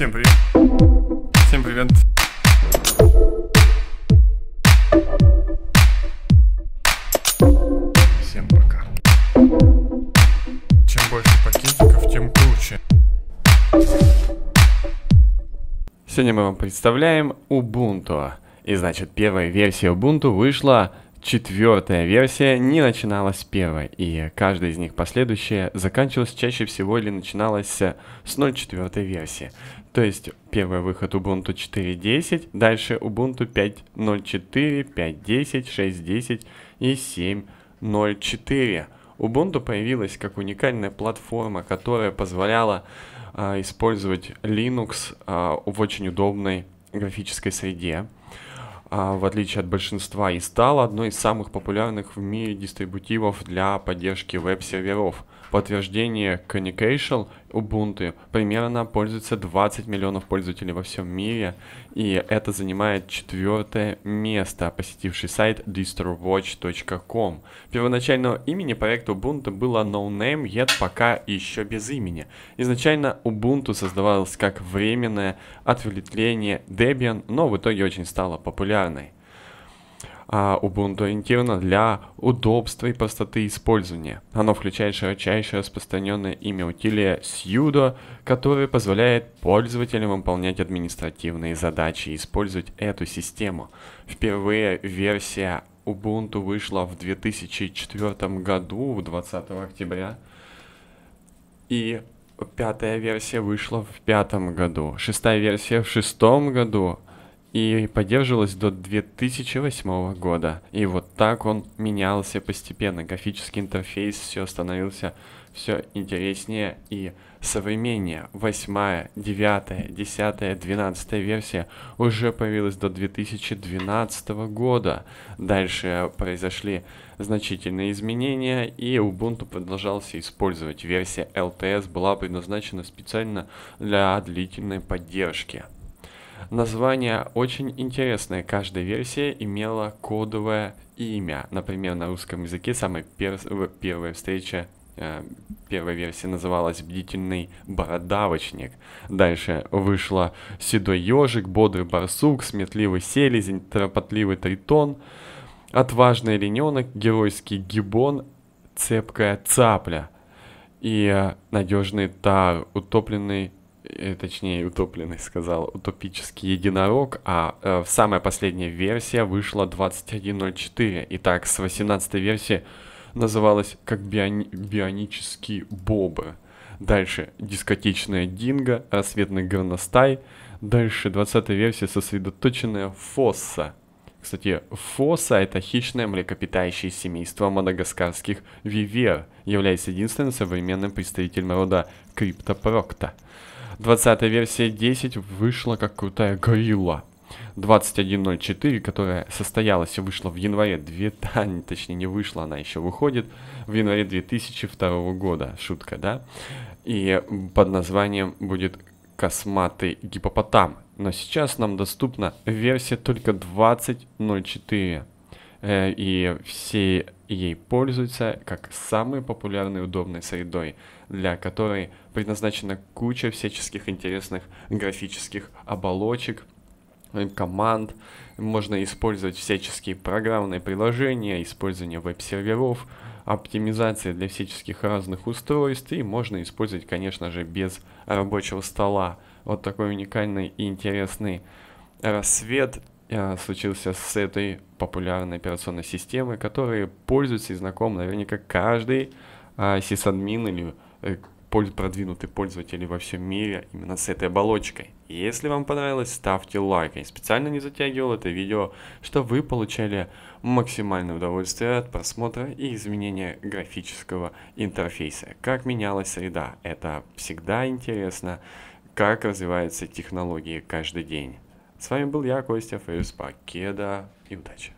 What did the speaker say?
Всем привет. Всем привет. Всем пока. Чем больше пакетиков, тем круче. Сегодня мы вам представляем Ubuntu. И значит, первая версия Ubuntu вышла Четвертая версия не начиналась с первой, и каждая из них последующая заканчивалась чаще всего или начиналась с 0.4 версии. То есть первый выход Ubuntu 4.10, дальше Ubuntu 5.04, 5.10, 6.10 и 7.04. Ubuntu появилась как уникальная платформа, которая позволяла э, использовать Linux э, в очень удобной графической среде. А, в отличие от большинства, и стала одной из самых популярных в мире дистрибутивов для поддержки веб-серверов подтверждение Conication Ubuntu примерно пользуется 20 миллионов пользователей во всем мире, и это занимает четвертое место, посетивший сайт distrowatch.com. Первоначального имени проекта Ubuntu было No Name, yet пока еще без имени. Изначально Ubuntu создавалось как временное отвлечение Debian, но в итоге очень стало популярной а Ubuntu ориентировано для удобства и простоты использования. Оно включает широчайшее распространенное имя утилия sudo, которое позволяет пользователям выполнять административные задачи и использовать эту систему. Впервые версия Ubuntu вышла в 2004 году, 20 октября. И пятая версия вышла в пятом году, шестая версия в шестом году, и поддерживалось до 2008 года. И вот так он менялся постепенно. Графический интерфейс все становился все интереснее и современнее. Восьмая, девятая, десятая, двенадцатая версия уже появилась до 2012 года. Дальше произошли значительные изменения, и Ubuntu продолжался использовать. Версия LTS была предназначена специально для длительной поддержки. Название очень интересное. Каждая версия имела кодовое имя. Например, на русском языке самая перс... первая встреча э, первая версия называлась «Бдительный бородавочник». Дальше вышла «Седой ежик», «Бодрый барсук», «Сметливый селезень», «Тропотливый тритон», «Отважный олененок», «Геройский гибон», «Цепкая цапля» и «Надежный тар», «Утопленный Э, точнее, утопленный сказал, утопический единорог, а э, самая последняя версия вышла 21.04. Итак, с 18 версии называлась как биони бионический бобы. Дальше дискотечная динго, рассветный горностай. Дальше 20 версия сосредоточенная фосса. Кстати, фоса – это хищное млекопитающее семейство мадагаскарских вивер, являясь единственным современным представителем рода криптопрокта. 20 версия 10 вышла как крутая горилла. 21.04, которая состоялась и вышла в январе 2... Да, точнее, не вышла, она еще выходит в январе 2002 года. Шутка, да? И под названием будет «Косматый гипопотам». Но сейчас нам доступна версия только 20.04. Э, и все ей пользуются как самой популярной удобной средой, для которой предназначена куча всяческих интересных графических оболочек, э, команд, можно использовать всяческие программные приложения, использование веб-серверов, оптимизация для всяческих разных устройств, и можно использовать, конечно же, без рабочего стола. Вот такой уникальный и интересный рассвет а, случился с этой популярной операционной системой, которой пользуется и знаком наверняка каждый а, сисадмин или э, продвинутый пользователь во всем мире именно с этой оболочкой. Если вам понравилось, ставьте лайк. Я специально не затягивал это видео, чтобы вы получали максимальное удовольствие от просмотра и изменения графического интерфейса. Как менялась среда, это всегда интересно, как развиваются технологии каждый день. С вами был я, Костя, Фейс Покеда, и удачи!